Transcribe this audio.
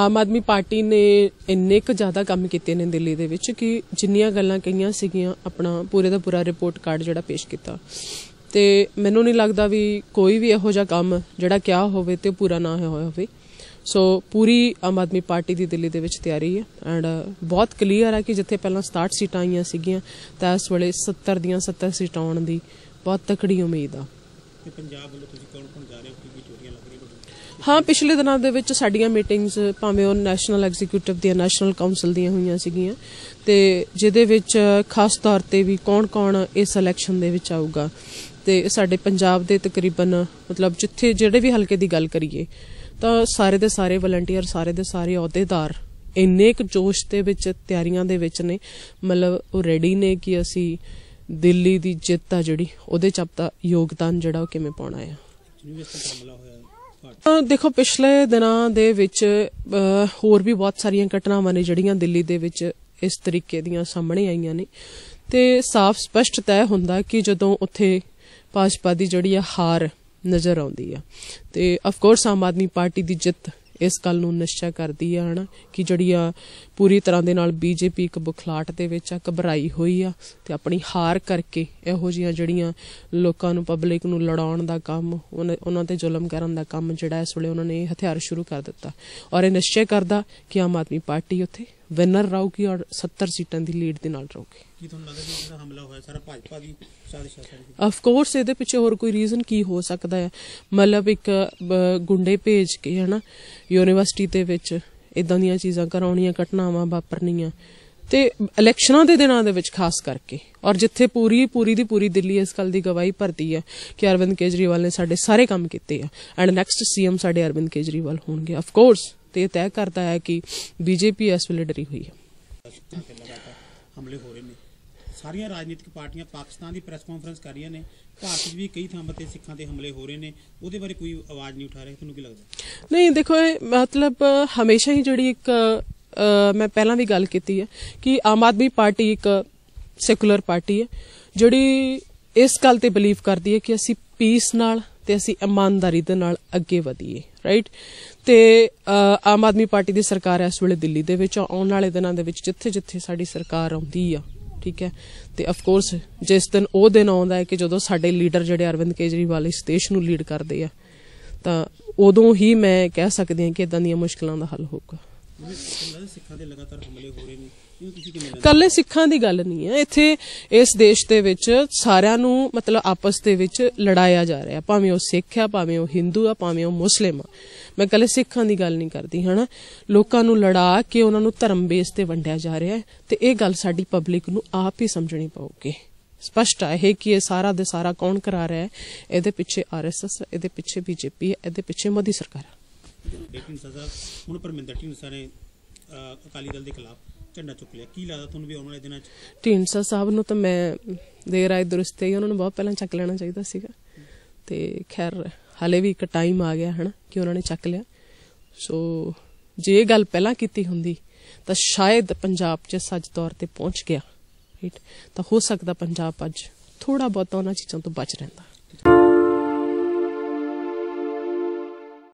ਆਮ Aadmi party ਨੇ ਇੰਨੇ ਕੁ ਜ਼ਿਆਦਾ ਕੰਮ ਕੀਤੇ ਨੇ ਦਿੱਲੀ ਦੇ ਵਿੱਚ ਕਿ ਜਿੰਨੀਆਂ ਗੱਲਾਂ ਕਹੀਆਂ ਸੀਗੀਆਂ ਆਪਣਾ ਪੂਰੇ ਦਾ ਪੂਰਾ ਰਿਪੋਰਟ ਕਾਰਡ ਜਿਹੜਾ ਪੇਸ਼ ਕੀਤਾ ਤੇ ਮੈਨੂੰ ਨਹੀਂ ਲੱਗਦਾ ਵੀ ਕੋਈ ਵੀ ਇਹੋ ਜਿਹਾ ਕੰਮ ਜਿਹੜਾ ਕਿਹਾ ਹੋਵੇ ਤੇ ਪੂਰਾ ਨਾ ਹੋਇਆ ਹੋਵੇ ਸੋ ਪੂਰੀ ਆਮ ਆਦਮੀ ਪਾਰਟੀ ਦੀ ਦਿੱਲੀ ਦੇ ਵਿੱਚ ਤਿਆਰੀ ਹੈ ਐਂਡ ਬਹੁਤ ਕਲੀਅਰ ਹੈ ਕਿ ਜਿੱਥੇ ਪਹਿਲਾਂ 67 ਸੀਟਾਂ ਆਈਆਂ ਸੀਗੀਆਂ ਤਾਂ ਇਸ ਵੇਲੇ 70 ਦੀਆਂ 70 ਸੀਟਾਂ ਆਉਣ ਦੀ ਬਹੁਤ ਤਕੜੀ ਉਮੀਦ ਆ ਤੇ ਪੰਜਾਬ ਵੱਲੋਂ ਤੁਸੀਂ ਕੌਣ ਕੌਣ ਜਾ ਰਹੇ ਹੋ ਕਿ ਚੋਰੀਆਂ ਲੱਗ ਰਹੀਆਂ ਹਾਂ ਪਿਛਲੇ ਦਿਨਾਂ ਦੇ ਵਿੱਚ ਸਾਡੀਆਂ ਮੀਟਿੰਗਸ ਭਾਵੇਂ ਉਹ ਨੈਸ਼ਨਲ ਐਗਜ਼ੀਕਿਊਟਿਵ ਦੀਆਂ ਨੈਸ਼ਨਲ ਕਾਉਂਸਲ ਦੀਆਂ ਹੋਈਆਂ ਸੀਗੀਆਂ ਤੇ ਜਿਹਦੇ ਵਿੱਚ ਖਾਸ ਤੌਰ ਤੇ ਵੀ ਕੌਣ-ਕੌਣ ਇਸ ਇਲੈਕਸ਼ਨ ਦੇ ਵਿੱਚ ਆਊਗਾ ਤੇ ਸਾਡੇ ਪੰਜਾਬ ਦੇ ਤਕਰੀਬਨ ਮਤਲਬ ਜਿੱਥੇ ਜਿਹੜੇ ਵੀ ਹਲਕੇ ਦੀ ਗੱਲ ਕਰੀਏ ਤਾਂ ਸਾਰੇ ਦੇ ਸਾਰੇ ਵਲੰਟੀਅਰ ਸਾਰੇ ਦੇ ਸਾਰੇ ਅਹੁਦੇਦਾਰ ਇੰਨੇ ਇੱਕ ਜੋਸ਼ ਦੇ ਵਿੱਚ ਤਿਆਰੀਆਂ ਦੇ ਵਿੱਚ ਨੇ ਮਤਲਬ ਉਹ ਰੈਡੀ ਨੇ ਕਿ ਅਸੀਂ ਦਿੱਲੀ ਦੀ ਜਿੱਤ ਆ ਜਿਹੜੀ ਉਹਦੇ ਚ ਆਪਦਾ ਯੋਗਦਾਨ ਜਿਹੜਾ ਉਹ ਕਿਵੇਂ ਪਾਉਣਾ ਹੈ ਦੇਖੋ ਪਿਛਲੇ ਦਿਨਾਂ ਦੇ ਵਿੱਚ ਹੋਰ ਵੀ ਬਹੁਤ ਸਾਰੀਆਂ ਘਟਨਾਵਾਂ ਨੇ ਜਿਹੜੀਆਂ ਦਿੱਲੀ ਦੇ ਵਿੱਚ ਇਸ ਤਰੀਕੇ ਦੀਆਂ ਸਾਹਮਣੇ ਆਈਆਂ ਨੇ ਤੇ ਸਾਫ਼ ਸਪਸ਼ਟ ਤੈਅ ਹੁੰਦਾ ਕਿ ਜਦੋਂ ਉੱਥੇ ਭਾਜਪਾ ਦੀ ਜਿਹੜੀ ਆ ਹਾਰ ਨਜ਼ਰ ਆਉਂਦੀ ਆ ਤੇ of course Aam Aadmi party ਦੀ ਜਿੱਤ ਇਸ ਗੱਲ ਨੂੰ ਨਿਸ਼ਚਾ ਕਰਦੀ ਆ ਹਨਾ ਕਿ ਜਿਹੜੀ ਆ ਪੂਰੀ ਤਰ੍ਹਾਂ ਦੇ ਨਾਲ ਬੀਜੇਪੀ ਇੱਕ ਬੁਖਲਾਟ ਦੇ ਵਿੱਚ ਆ ਘਬਰਾਈ ਹੋਈ ਆ ਤੇ ਆਪਣੀ ਹਾਰ ਕਰਕੇ ਇਹੋ ਜੀਆਂ ਜਿਹੜੀਆਂ ਲੋਕਾਂ ਨੂੰ ਪਬਲਿਕ ਨੂੰ ਲੜਾਉਣ ਦਾ ਕੰਮ ਉਹਨਾਂ ਤੇ ਜ਼ੁਲਮ ਕਰਨ ਦਾ ਕੰਮ ਜਿਹੜਾ ਇਸ ਵੇਲੇ ਉਹਨਾਂ ਨੇ ਹਥਿਆਰ ਸ਼ੁਰੂ ਕਰ ਦਿੱਤਾ ਔਰ ਇਹ ਨਿਸ਼ਚੈ ਕਰਦਾ ਕਿ ਆਮ ਆਦਮੀ ਪਾਰਟੀ ਉੱਥੇ ਵਿਨਰ ਰਹੂਗੀ ਔਰ 70 ਸੀਟਾਂ ਦੀ ਲੀਡ ਦੇ ਨਾਲ ਰਹੂਗੀ ਕੀ ਤੁਹਾਨੂੰ ਲੱਗਦਾ ਕਿ ਇਹਦਾ ਹਮਲਾ ਹੋਇਆ ਸਾਰਾ ਭਾਜਪਾ ਦੀ ਸਾਜ਼ਿਸ਼ ਹੈ ਆਫ ਕੋਰਸ ਇਹਦੇ ਪਿੱਛੇ ਹੋਰ ਕੋਈ ਰੀਜ਼ਨ ਕੀ ਹੋ ਸਕਦਾ ਹੈ ਮਤਲਬ ਇੱਕ ਗੁੰਡੇ ਭੇਜ ਕੇ ਹਨਾ ਯੂਨੀਵਰਸਿਟੀ ਦੇ ਵਿੱਚ ਇਦਾਂ ਦੀਆਂ ਚੀਜ਼ਾਂ ਕਰਾਉਣੀਆਂ ਘਟਨਾਵਾਂ ਵਾਪਰਨੀਆਂ ਤੇ ਇਲੈਕਸ਼ਨਾਂ ਦੇ ਦਿਨਾਂ ਦੇ ਵਿੱਚ ਖਾਸ ਕਰਕੇ ਔਰ ਜਿੱਥੇ ਪੂਰੀ ਪੂਰੀ ਦੀ ਪੂਰੀ ਦਿੱਲੀ ਇਸ ਕੱਲ ਦੀ ਗਵਾਹੀ ਭਰਦੀ ਹੈ ਕਿ ਅਰਵਿੰਦ ਕੇਜਰੀਵਾਲ ਨੇ ਸਾਡੇ ਸਾਰੇ ਕੰਮ ਕੀਤੇ ਆ ਐਂਡ ਨੈਕਸਟ ਸੀਐਮ ਸਾਡੇ ਅਰਵਿੰਦ ਕੇਜਰੀਵਾਲ ਹੋਣਗੇ ਆਫ ਕੋਰਸ ਤੇ ਤੈਅ ਕਰਦਾ ਹੈ ਕਿ ਬੀਜੇਪੀ ਇਸ ਵੇਲੇ ਡਰੀ ਹੋਈ ਹੈ ਹਮਲੇ ਹੋ ਰਹੇ ਨੇ ਸਾਰੀਆਂ ਰਾਜਨੀਤਿਕ ਪਾਰਟੀਆਂ ਪਾਕਿਸਤਾਨ ਦੀ ਪ੍ਰੈਸ ਕਾਨਫਰੰਸ ਕਰ ਰਹੀਆਂ ਨੇ ਭਾਰਤ ਵਿੱਚ ਵੀ ਕਈ ਥਾਵਾਂ ਤੇ ਸਿੱਖਾਂ ਦੇ ਹਮਲੇ ਹੋ ਰਹੇ ਨੇ ਉਹਦੇ ਬਾਰੇ ਕੋਈ ਆਵਾਜ਼ ਨਹੀਂ ਉਠਾ ਰਹੇ ਤੁਹਾਨੂੰ ਕੀ ਲੱਗਦਾ ਨਹੀਂ ਦੇਖੋ ਇਹ ਮਤਲਬ ਹਮੇਸ਼ਾ ਹੀ ਜਿਹੜੀ ਇੱਕ ਮੈਂ ਪਹਿਲਾਂ ਵੀ ਗੱਲ ਕੀਤੀ ਹੈ ਕਿ ਆਮ ਆਦਮੀ ਪਾਰਟੀ ਇੱਕ ਸੈਕੂਲਰ ਪਾਰਟੀ ਹੈ ਜਿਹੜੀ ਇਸ ਗੱਲ ਤੇ ਬਲੀਵ ਕਰਦੀ ਹੈ ਕਿ ਅਸੀਂ ਪੀਸ ਨਾਲ ਤੇ ਅਸੀਂ ਇਮਾਨਦਾਰੀ ਦੇ ਨਾਲ ਅੱਗੇ ਵਧੀਏ ਰਾਈਟ ਤੇ ਆਮ ਆਦਮੀ ਪਾਰਟੀ ਦੀ ਸਰਕਾਰ ਇਸ ਵੇਲੇ ਦਿੱਲੀ ਦੇ ਵਿੱਚ ਆਉਣ ਵਾਲੇ ਦਿਨਾਂ ਦੇ ਵਿੱਚ ਜਿੱਥੇ-ਜਿੱਥੇ ਸਾਡੀ ਸਰਕਾਰ ਆਉਂਦੀ ਆ ਠੀਕ ਹੈ ਤੇ ਆਫ ਕੋਰਸ ਜਿਸ ਦਿਨ ਉਹ ਦਿਨ ਆਉਂਦਾ ਹੈ ਕਿ ਜਦੋਂ ਸਾਡੇ ਲੀਡਰ ਜਿਹੜੇ ਅਰਵਿੰਦ ਕੇਜਰੀਵਾਲ ਇਸ ਦੇਸ਼ ਨੂੰ ਲੀਡ ਕਰਦੇ ਆ ਤਾਂ ਉਦੋਂ ਹੀ ਮੈਂ ਕਹਿ ਸਕਦੀ ਹਾਂ ਕਿ ਇਦਾਂ ਦੀਆਂ ਮੁਸ਼ਕਲਾਂ ਦਾ ਹੱਲ ਹੋਊਗਾ ਕੱਲੇ ਸਿੱਖਾਂ ਦੀ ਗੱਲ ਨਹੀਂ ਹੈ ਇੱਥੇ ਇਸ ਦੇਸ਼ ਦੇ ਵਿੱਚ ਸਾਰਿਆਂ ਨੂੰ ਮਤਲਬ ਆਪਸ ਦੇ ਵਿੱਚ ਲੜਾਇਆ ਜਾ ਰਿਹਾ ਭਾਵੇਂ ਉਹ ਸਿੱਖ ਆ ਭਾਵੇਂ ਉਹ ਹਿੰਦੂ ਆ ਭਾਵੇਂ ਉਹ Muslim ਆ ਮੈਂ ਕੱਲੇ ਸਿੱਖਾਂ ਦੀ ਗੱਲ ਨਹੀਂ ਕਰਦੀ ਹਨਾ ਲੋਕਾਂ ਨੂੰ ਲੜਾ ਕੇ ਉਹਨਾਂ ਨੂੰ ਧਰਮ ਬੇਸ ਤੇ ਵੰਡਿਆ ਜਾ ਰਿਹਾ ਹੈ ਤੇ ਇਹ ਗੱਲ ਸਾਡੀ ਪਬਲਿਕ ਨੂੰ ਆਪ ਹੀ ਸਮਝਣੀ ਪਊਗੀ ਸਪਸ਼ਟ ਹੈ ਕਿ ਇਹ ਸਾਰਾ ਦੇ ਸਾਰਾ ਕੌਣ ਕਰਾ ਰਿਹਾ ਹੈ ਇਹਦੇ ਪਿੱਛੇ ਆਰਐਸਐਸ ਇਹਦੇ ਪਿੱਛੇ ਬੀਜੇਪੀ ਇਹਦੇ ਪਿੱਛੇ ਮੋਦੀ ਸਰਕਾਰ ਹੈ ਲੇਕਿਨ ਸਜ਼ਾ ਹੁਣ ਪਰਮਿੰਦਰ ਢੀਂਡਸਾ ਨੇ ਅਕਾਲੀ ਦਲ ਦੇ ਖਿਲਾਫ ਝੰਡਾ ਚੁੱਕ ਲਿਆ ਕੀ ਲੱਗਦਾ ਤੁਹਾਨੂੰ ਵੀ ਆਉਣ ਵਾਲੇ ਦਿਨਾਂ 'ਚ ਢੀਂਡਸਾ ਸਾਹਿਬ ਨੂੰ ਤਾਂ ਮੈਂ ਦੇਰ ਆਏ ਦੁਰਸਤੇ ਹੀ ਉਹਨਾਂ ਨੂੰ ਬਹੁਤ ਪਹਿਲਾਂ ਚੱਕ ਲੈਣਾ ਚਾਹੀਦਾ ਸੀਗਾ ਤੇ ਖੈਰ ਹਲੇ ਵੀ ਇੱਕ ਟਾਈਮ ਆ ਗਿਆ ਹਨ ਕਿ ਉਹਨਾਂ ਨੇ ਚੱਕ ਲਿਆ ਸੋ ਜੇ ਇਹ ਗੱਲ ਪਹਿਲਾਂ ਕੀਤੀ ਹੁੰਦੀ ਤਾਂ ਸ਼ਾਇਦ ਪੰਜਾਬ 'ਚ ਸੱਚ ਤੌਰ ਤੇ ਪਹੁੰਚ ਗਿਆ ਰਾਈਟ ਤਾਂ ਹੋ ਸਕਦਾ ਪੰਜਾਬ ਅੱਜ ਥੋੜਾ ਬਹੁਤ ਉਹਨਾਂ ਚੀਜ਼ਾਂ ਤੋਂ ਬਚ ਰਹਿੰਦਾ